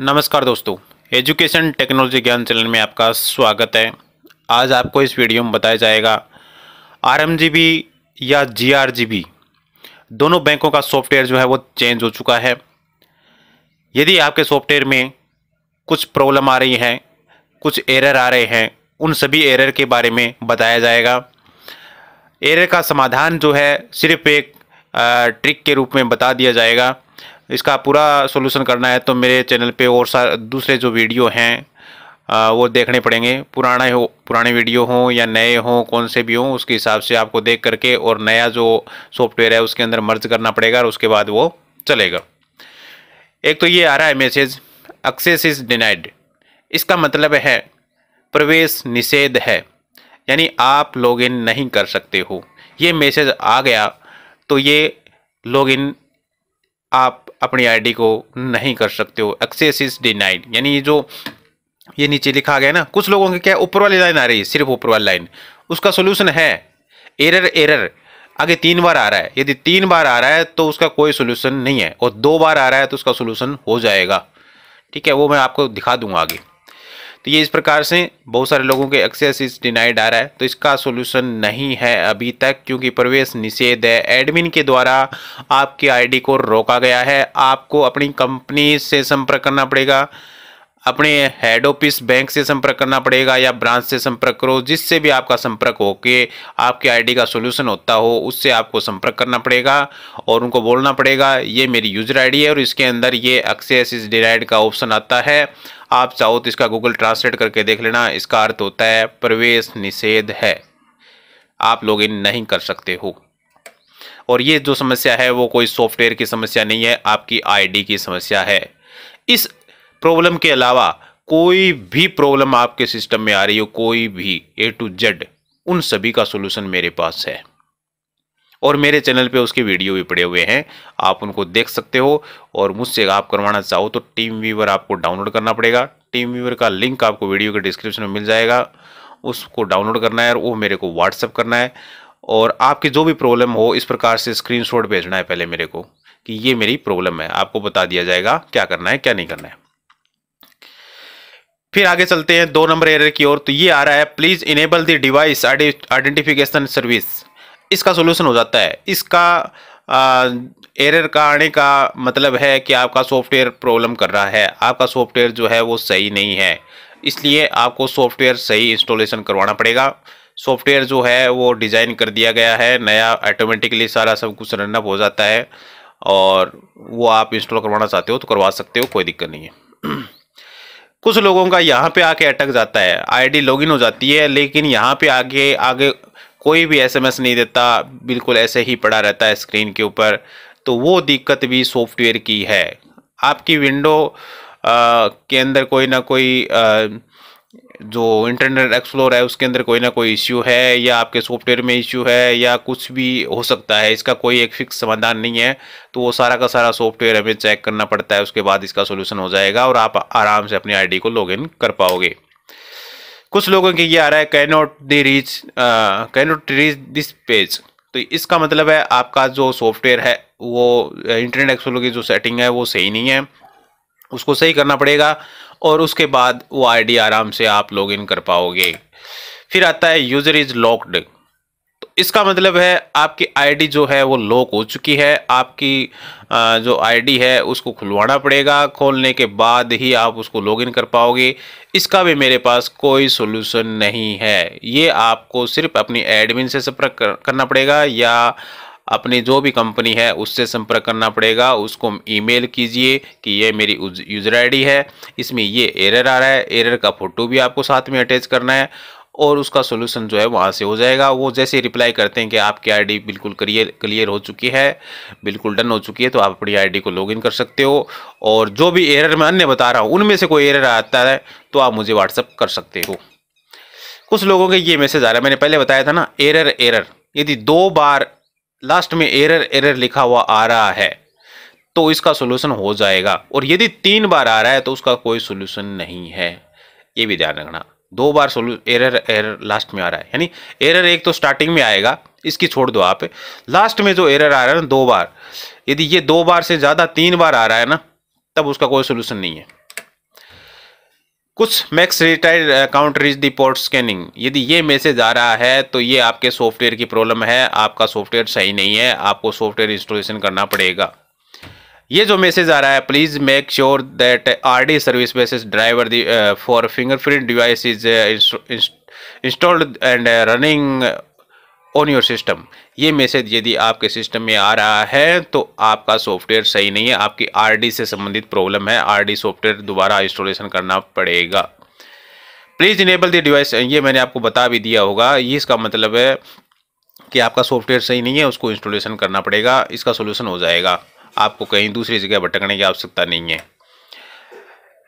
नमस्कार दोस्तों education technology ज्ञान चैनल में आपका स्वागत है आज आपको इस वीडियो में बताया जाएगा आर या जी दोनों बैंकों का सॉफ्टवेयर जो है वो चेंज हो चुका है यदि आपके सॉफ्टवेयर में कुछ प्रॉब्लम आ रही है कुछ एरर आ रहे हैं उन सभी एरर के बारे में बताया जाएगा एरर का समाधान जो है सिर्फ एक ट्रिक के रूप में बता दिया जाएगा इसका पूरा सोल्यूशन करना है तो मेरे चैनल पर और सारे दूसरे जो वीडियो हैं वो देखने पड़ेंगे पुराना हो पुराने वीडियो हों या नए हों कौन से भी हों उसके हिसाब से आपको देख करके और नया जो सॉफ्टवेयर है उसके अंदर मर्ज करना पड़ेगा और उसके बाद वो चलेगा एक तो ये आ रहा है मैसेज एक्सेस इज़ डिनाइड इसका मतलब है प्रवेश निषेध है यानी आप लॉगिन नहीं कर सकते हो ये मैसेज आ गया तो ये लॉगिन आप अपनी आईडी को नहीं कर सकते हो एक्सेस इज डिनाइड यानी जो ये नीचे लिखा गया ना कुछ लोगों के क्या ऊपर वाली लाइन आ रही है सिर्फ ऊपर वाली लाइन उसका सोल्यूशन है एरर एरर आगे तीन बार आ रहा है यदि तीन बार आ रहा है तो उसका कोई सोल्यूशन नहीं है और दो बार आ रहा है तो उसका सोल्यूशन हो जाएगा ठीक है वो मैं आपको दिखा दूंगा आगे तो ये इस प्रकार से बहुत सारे लोगों के एक्सेस इस डिनाइड आ रहा है तो इसका सोल्यूशन नहीं है अभी तक क्योंकि प्रवेश निषेध है एडमिन के द्वारा आपकी आईडी को रोका गया है आपको अपनी कंपनी से संपर्क करना पड़ेगा अपने हेड ऑफिस बैंक से संपर्क करना पड़ेगा या ब्रांच से संपर्क करो जिससे भी आपका संपर्क हो के आपके आईडी का सोल्यूशन होता हो उससे आपको संपर्क करना पड़ेगा और उनको बोलना पड़ेगा ये मेरी यूज़र आईडी है और इसके अंदर ये एक्सेस इज डिराइड का ऑप्शन आता है आप चाहो तो इसका गूगल ट्रांसलेट करके देख लेना इसका अर्थ होता है प्रवेश निषेध है आप लोग इन नहीं कर सकते हो और ये जो समस्या है वो कोई सॉफ्टवेयर की समस्या नहीं है आपकी आईडी की समस्या है इस प्रॉब्लम के अलावा कोई भी प्रॉब्लम आपके सिस्टम में आ रही हो कोई भी ए टू जेड उन सभी का सोल्यूशन मेरे पास है और मेरे चैनल पे उसके वीडियो भी पड़े हुए हैं आप उनको देख सकते हो और मुझसे आप करवाना चाहो तो टीम वीवर आपको डाउनलोड करना पड़ेगा टीम वीवर का लिंक आपको वीडियो के डिस्क्रिप्शन में मिल जाएगा उसको डाउनलोड करना है और वो मेरे को व्हाट्सअप करना है और आपकी जो भी प्रॉब्लम हो इस प्रकार से स्क्रीन भेजना है पहले मेरे को कि ये मेरी प्रॉब्लम है आपको बता दिया जाएगा क्या करना है क्या नहीं करना है फिर आगे चलते हैं दो नंबर एरर की ओर तो ये आ रहा है please enable the device identification service इसका सोल्यूशन हो जाता है इसका एरर का आने का मतलब है कि आपका सॉफ्टवेयर प्रॉब्लम कर रहा है आपका सॉफ्टवेयर जो है वो सही नहीं है इसलिए आपको सॉफ्टवेयर सही इंस्टॉलेशन करवाना पड़ेगा सॉफ्टवेयर जो है वो डिज़ाइन कर दिया गया है नया ऑटोमेटिकली सारा सब कुछ रनअप हो जाता है और वो आप इंस्टॉल करवाना चाहते हो तो करवा सकते हो कोई दिक्कत नहीं है कुछ लोगों का यहाँ पे आके अटक जाता है आईडी लॉगिन हो जाती है लेकिन यहाँ पे आगे आगे कोई भी एसएमएस नहीं देता बिल्कुल ऐसे ही पड़ा रहता है स्क्रीन के ऊपर तो वो दिक्कत भी सॉफ्टवेयर की है आपकी विंडो आ, के अंदर कोई ना कोई आ, जो इंटरनेट एक्सप्लोर है उसके अंदर कोई ना कोई इश्यू है या आपके सॉफ्टवेयर में इश्यू है या कुछ भी हो सकता है इसका कोई एक फिक्स समाधान नहीं है तो वो सारा का सारा सॉफ्टवेयर हमें चेक करना पड़ता है उसके बाद इसका सोल्यूशन हो जाएगा और आप आराम से अपनी आईडी को लॉगिन कर पाओगे कुछ लोगों के ये आ रहा है can not the reach can not reach this page तो इसका मतलब है आपका जो सॉफ्टवेयर है वो इंटरनेट uh, एक्सप्लोर की जो सेटिंग है वो सही नहीं है उसको सही करना पड़ेगा और उसके बाद वो आईडी आराम से आप लॉग इन कर पाओगे फिर आता है यूज़र इज़ लॉक्ड इसका मतलब है आपकी आईडी जो है वो लॉक हो चुकी है आपकी जो आईडी है उसको खुलवाना पड़ेगा खोलने के बाद ही आप उसको लॉगिन कर पाओगे इसका भी मेरे पास कोई सोल्यूशन नहीं है ये आपको सिर्फ अपनी एडमिन से संपर्क करना पड़ेगा या अपनी जो भी कंपनी है उससे संपर्क करना पड़ेगा उसको ईमेल कीजिए कि ये मेरी यूज़र आईडी है इसमें ये एरर आ रहा है एरर का फ़ोटो भी आपको साथ में अटैच करना है और उसका सोल्यूशन जो है वहाँ से हो जाएगा वो जैसे रिप्लाई करते हैं कि आपकी आईडी बिल्कुल क्लियर क्लियर हो चुकी है बिल्कुल डन हो चुकी है तो आप अपनी आईडी को लॉगिन कर सकते हो और जो भी एरर मैं अन्य बता रहा हूँ उनमें से कोई एरर आता है तो आप मुझे व्हाट्सअप कर सकते हो कुछ लोगों के ये मैसेज आ रहा है मैंने पहले बताया था ना एरर एरर यदि दो बार लास्ट में एरर एरर लिखा हुआ आ रहा है तो इसका सोल्यूशन हो जाएगा और यदि तीन बार आ रहा है तो उसका कोई सोल्यूशन नहीं है ये भी ध्यान रखना दो बार सोल्यू एरर एरर लास्ट में आ रहा है यानी एरर एक तो स्टार्टिंग में आएगा इसकी छोड़ दो आप लास्ट में जो एरर आ रहा है ना दो बार यदि ये दो बार से ज़्यादा तीन बार आ रहा है ना तब उसका कोई सोल्यूशन नहीं है कुछ max retired account reach the port scanning यदि ये मैसेज आ रहा है तो ये आपके सॉफ्टवेयर की प्रॉब्लम है आपका सॉफ्टवेयर सही नहीं है आपको सॉफ्टवेयर इंस्टॉलेशन करना पड़ेगा ये जो मैसेज आ रहा है please make sure that R D service basis driver the for fingerprint device is installed and running on your system ये मैसेज यदि आपके सिस्टम में आ रहा है तो आपका सॉफ्टवेयर सही नहीं है आपकी आरडी से संबंधित प्रॉब्लम है आरडी सॉफ्टवेयर दोबारा इंस्टॉलेशन करना पड़ेगा प्लीज़ इनेबल द डिवाइस ये मैंने आपको बता भी दिया होगा ये इसका मतलब है कि आपका सॉफ्टवेयर सही नहीं है उसको इंस्टॉलेशन करना पड़ेगा इसका सोल्यूशन हो जाएगा आपको कहीं दूसरी जगह भटकने की आवश्यकता नहीं है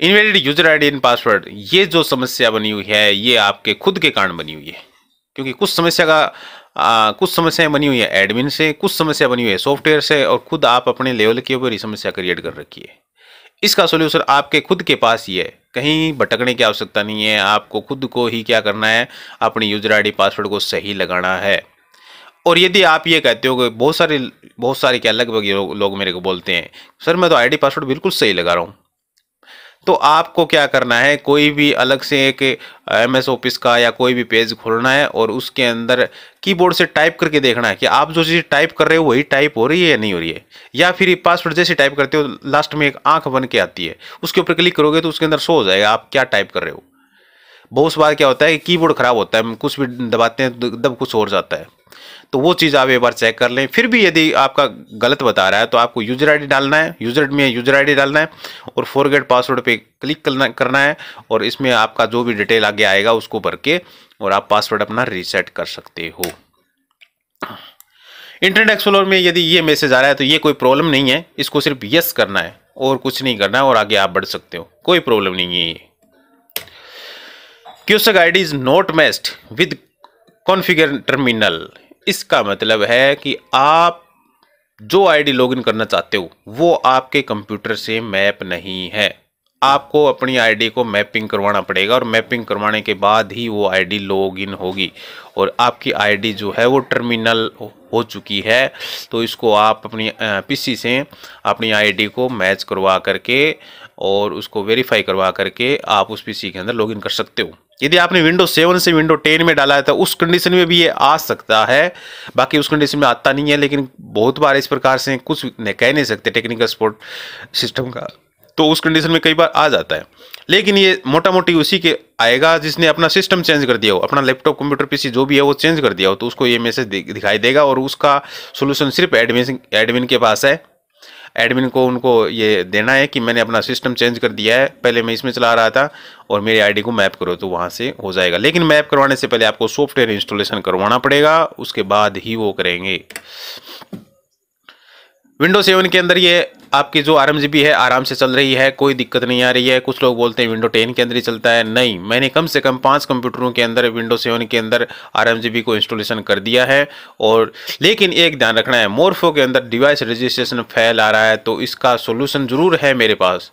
invalid user ID and password ये जो समस्या बनी हुई है ये आपके खुद के कारण बनी हुई है क्योंकि कुछ समस्या का आ, कुछ समस्याएं बनी हुई है एडमिन से कुछ समस्या बनी हुई है सॉफ्टवेयर से और खुद आप अपने लेवल के ऊपर ही समस्या क्रिएट कर रखी है इसका सोल्यूशन आपके खुद के पास ही है कहीं भटकने की आवश्यकता नहीं है आपको खुद को ही क्या करना है अपनी यूजर आईडी पासवर्ड को सही लगाना है और यदि आप ये कहते हो कि बहुत सारे बहुत सारे क्या लगभग लोग, लो मेरे को बोलते हैं सर मैं तो आईडी पासवर्ड बिल्कुल सही लगा रहा हूँ तो आपको क्या करना है कोई भी अलग से एक एम एस ऑफिस का या कोई भी पेज खोलना है और उसके अंदर कीबोर्ड से टाइप करके देखना है कि आप जो चीज़ टाइप कर रहे हो वही टाइप हो रही है या नहीं हो रही है या फिर पासवर्ड जैसे टाइप करते हो लास्ट में एक आंख बन के आती है उसके ऊपर क्लिक करोगे तो उसके अंदर शो हो जाएगा आप क्या टाइप कर रहे हो बहुत बार क्या होता है कि कीबोर्ड ख़राब होता है कुछ भी दबाते हैं तो दब कुछ और जाता है तो वो चीज़ आप एक बार चेक कर लें फिर भी यदि आपका गलत बता रहा है तो आपको यूजर आईडी डालना है यूजर में यूजर आईडी डालना है और फॉरगेट पासवर्ड पे क्लिक करना करना है और इसमें आपका जो भी डिटेल आगे आएगा उसको भर के और आप पासवर्ड अपना रीसेट कर सकते हो इंटरनेट एक्सप्लोर में यदि ये मैसेज आ रहा है तो ये कोई प्रॉब्लम नहीं है इसको सिर्फ यस करना है और कुछ नहीं करना है और आगे आप बढ़ सकते हो कोई प्रॉब्लम नहीं है ये kiosk I D is not mapped with configure terminal इसका मतलब है कि आप जो आईडी लॉगिन करना चाहते हो वो आपके कंप्यूटर से मैप नहीं है आपको अपनी आईडी को मैपिंग करवाना पड़ेगा और मैपिंग करवाने के बाद ही वो आईडी लॉगिन होगी और आपकी आईडी जो है वो टर्मिनल हो चुकी है तो इसको आप अपनी पीसी से अपनी आईडी को मैच करवा करके और उसको वेरीफाई करवा करके आप उस पीसी के अंदर लॉगिन कर सकते हो यदि आपने विंडो सेवन से विंडो टेन में डाला है तो उस कंडीशन में भी ये आ सकता है बाकी उस कंडीशन में आता नहीं है लेकिन बहुत बार इस प्रकार से कुछ नहीं कह नहीं सकते टेक्निकल सपोर्ट सिस्टम का तो उस कंडीशन में कई बार आ जाता है लेकिन ये मोटा मोटी उसी के आएगा जिसने अपना सिस्टम चेंज कर दिया हो अपना लैपटॉप कंप्यूटर पीसी जो भी है वो चेंज कर दिया हो तो उसको ये मैसेज दिखाई देगा और उसका सोल्यूशन सिर्फ एडमिन एडमिन के पास है एडमिन को उनको ये देना है कि मैंने अपना सिस्टम चेंज कर दिया है पहले मैं इसमें चला रहा था और मेरी आईडी को मैप करो तो वहाँ से हो जाएगा लेकिन मैप करवाने से पहले आपको सॉफ्टवेयर इंस्टॉलेशन करवाना पड़ेगा उसके बाद ही वो करेंगे विंडो सेवन के अंदर ये आपकी जो आर है आराम से चल रही है कोई दिक्कत नहीं आ रही है कुछ लोग बोलते हैं विंडो टेन के अंदर ही चलता है नहीं मैंने कम से कम पाँच कंप्यूटरों के अंदर विंडो सेवन के अंदर आर को इंस्टॉलेशन कर दिया है और लेकिन एक ध्यान रखना है मोरफो के अंदर डिवाइस रजिस्ट्रेशन फैल आ रहा है तो इसका सोल्यूशन ज़रूर है मेरे पास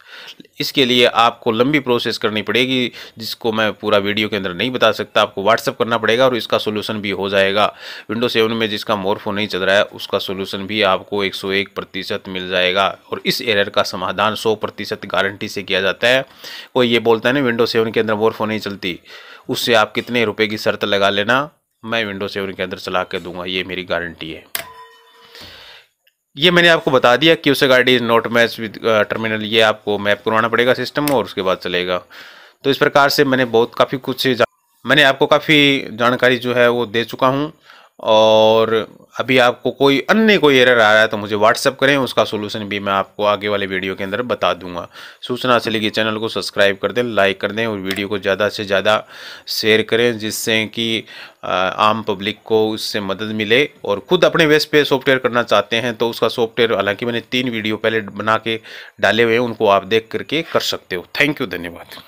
इसके लिए आपको लंबी प्रोसेस करनी पड़ेगी जिसको मैं पूरा वीडियो के अंदर नहीं बता सकता आपको व्हाट्सअप करना पड़ेगा और इसका सोल्यूशन भी हो जाएगा विंडो सेवन में जिसका मोरफो नहीं चल रहा है उसका सोल्यूशन भी आपको एक सौ एक प्रतिशत मिल जाएगा और इस एरर का समाधान सौ प्रतिशत गारंटी से किया जाता है कोई ये बोलता है ना विंडो सेवन के अंदर मोरफो नहीं चलती उससे आप कितने रुपये की शर्त लगा लेना मैं विंडो सेवन के अंदर चला के दूंगा ये मेरी गारंटी है ये मैंने आपको बता दिया कि उसे गाड़ी नॉट मैच विद टर्मिनल ये आपको मैप करवाना पड़ेगा सिस्टम और उसके बाद चलेगा तो इस प्रकार से मैंने बहुत काफ़ी कुछ मैंने आपको काफ़ी जानकारी जो है वो दे चुका हूँ और अभी आपको कोई अन्य कोई एरर आ रहा है तो मुझे व्हाट्सअप करें उसका सोल्यूशन भी मैं आपको आगे वाले वीडियो के अंदर बता दूंगा सूचना से लेकर चैनल को सब्सक्राइब कर दें लाइक कर दें और वीडियो को ज़्यादा से ज़्यादा शेयर करें जिससे कि आम पब्लिक को उससे मदद मिले और खुद अपने वेस पे सॉफ्टवेयर करना चाहते हैं तो उसका सॉफ्टवेयर हालांकि मैंने तीन वीडियो पहले बना के डाले हुए हैं उनको आप देख करके कर सकते हो थैंक यू धन्यवाद